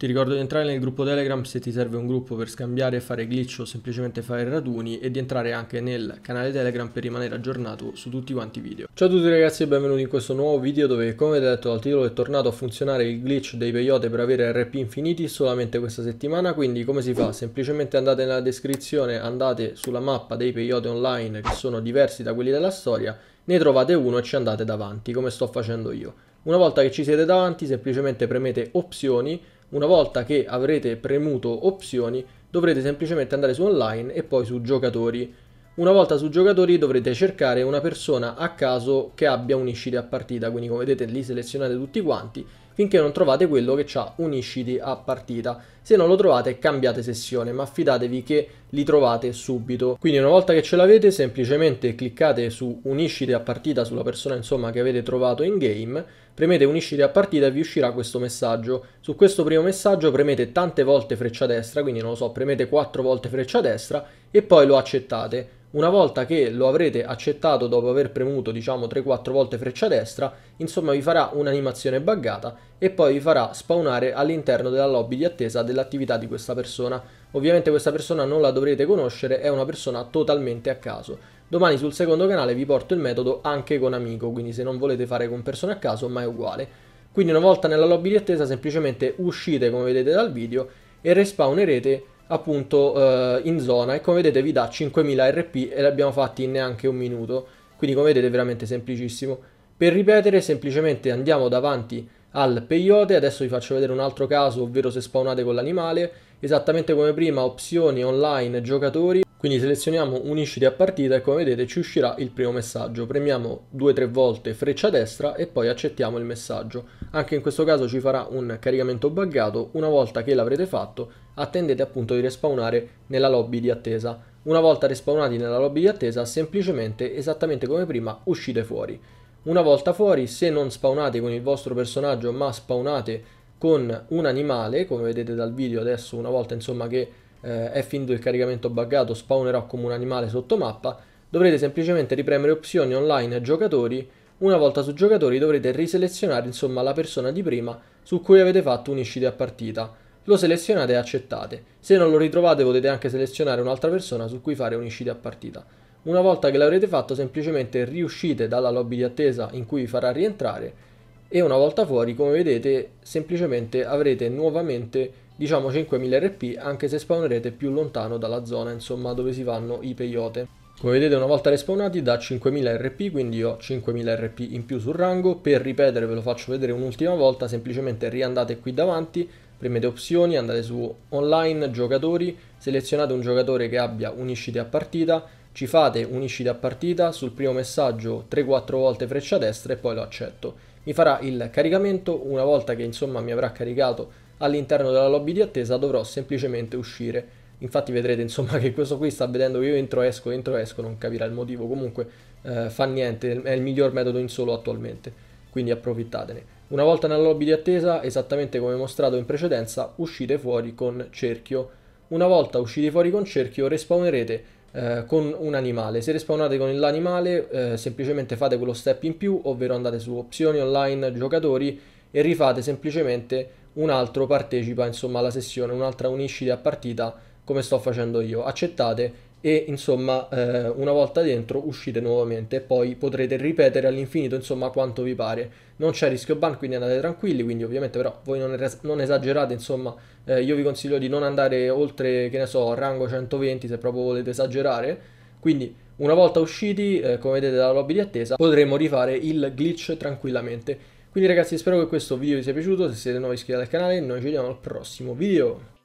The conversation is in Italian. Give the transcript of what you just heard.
Ti ricordo di entrare nel gruppo Telegram se ti serve un gruppo per scambiare, fare glitch o semplicemente fare raduni e di entrare anche nel canale Telegram per rimanere aggiornato su tutti quanti i video. Ciao a tutti ragazzi e benvenuti in questo nuovo video dove come detto dal titolo è tornato a funzionare il glitch dei peyote per avere RP infiniti solamente questa settimana quindi come si fa? Semplicemente andate nella descrizione, andate sulla mappa dei peyote online che sono diversi da quelli della storia ne trovate uno e ci andate davanti come sto facendo io. Una volta che ci siete davanti semplicemente premete opzioni una volta che avrete premuto opzioni dovrete semplicemente andare su online e poi su giocatori. Una volta su giocatori dovrete cercare una persona a caso che abbia un iscite a partita, quindi come vedete li selezionate tutti quanti finché non trovate quello che ha un isciti a partita. Se non lo trovate cambiate sessione, ma fidatevi che li trovate subito. Quindi una volta che ce l'avete semplicemente cliccate su uniscite a partita sulla persona insomma che avete trovato in game, premete uniscite a partita e vi uscirà questo messaggio. Su questo primo messaggio premete tante volte freccia destra, quindi non lo so, premete 4 volte freccia destra e poi lo accettate. Una volta che lo avrete accettato dopo aver premuto diciamo 3-4 volte freccia destra, insomma vi farà un'animazione buggata e poi vi farà spawnare all'interno della lobby di attesa dell'attività di questa persona. Ovviamente questa persona non la dovrete conoscere, è una persona totalmente a caso. Domani sul secondo canale vi porto il metodo anche con amico, quindi se non volete fare con persona a caso ma è uguale. Quindi una volta nella lobby di attesa semplicemente uscite come vedete dal video e respawnerete appunto eh, in zona e come vedete vi dà 5000 RP e l'abbiamo fatti in neanche un minuto quindi come vedete è veramente semplicissimo per ripetere semplicemente andiamo davanti al peyote adesso vi faccio vedere un altro caso ovvero se spawnate con l'animale esattamente come prima opzioni online giocatori quindi selezioniamo unisci a partita e come vedete ci uscirà il primo messaggio. Premiamo 2-3 volte freccia destra e poi accettiamo il messaggio. Anche in questo caso ci farà un caricamento buggato. Una volta che l'avrete fatto attendete appunto di respawnare nella lobby di attesa. Una volta respawnati nella lobby di attesa semplicemente, esattamente come prima, uscite fuori. Una volta fuori, se non spawnate con il vostro personaggio ma spawnate con un animale, come vedete dal video adesso una volta insomma che eh, è finito il caricamento buggato, spawnerò come un animale sotto mappa, dovrete semplicemente ripremere opzioni online a giocatori, una volta su giocatori dovrete riselezionare insomma la persona di prima su cui avete fatto unisciti a partita. Lo selezionate e accettate. Se non lo ritrovate potete anche selezionare un'altra persona su cui fare unisciti a partita. Una volta che l'avrete fatto semplicemente riuscite dalla lobby di attesa in cui vi farà rientrare e una volta fuori come vedete semplicemente avrete nuovamente diciamo 5000 RP anche se spawnerete più lontano dalla zona insomma dove si fanno i peyote. Come vedete una volta respawnati da 5000 RP quindi ho 5000 RP in più sul rango, per ripetere ve lo faccio vedere un'ultima volta semplicemente riandate qui davanti, premete opzioni, andate su online, giocatori, selezionate un giocatore che abbia unisciti a partita, ci fate unisciti a partita, sul primo messaggio 3-4 volte freccia destra e poi lo accetto. Mi farà il caricamento, una volta che insomma mi avrà caricato all'interno della lobby di attesa dovrò semplicemente uscire. Infatti vedrete insomma che questo qui sta vedendo che io entro esco, entro esco, non capirà il motivo, comunque eh, fa niente, è il miglior metodo in solo attualmente, quindi approfittatene. Una volta nella lobby di attesa, esattamente come mostrato in precedenza, uscite fuori con cerchio. Una volta usciti fuori con cerchio respawnerete eh, con un animale. Se respawnate con l'animale eh, semplicemente fate quello step in più, ovvero andate su opzioni online giocatori e rifate semplicemente un altro partecipa insomma alla sessione, un'altra unisciti a partita come sto facendo io, accettate e insomma eh, una volta dentro uscite nuovamente e poi potrete ripetere all'infinito insomma quanto vi pare non c'è rischio ban quindi andate tranquilli quindi ovviamente però voi non, es non esagerate insomma eh, io vi consiglio di non andare oltre che ne so rango 120 se proprio volete esagerare quindi una volta usciti eh, come vedete dalla lobby di attesa potremo rifare il glitch tranquillamente quindi ragazzi spero che questo video vi sia piaciuto, se siete nuovi iscrivetevi al canale, noi ci vediamo al prossimo video.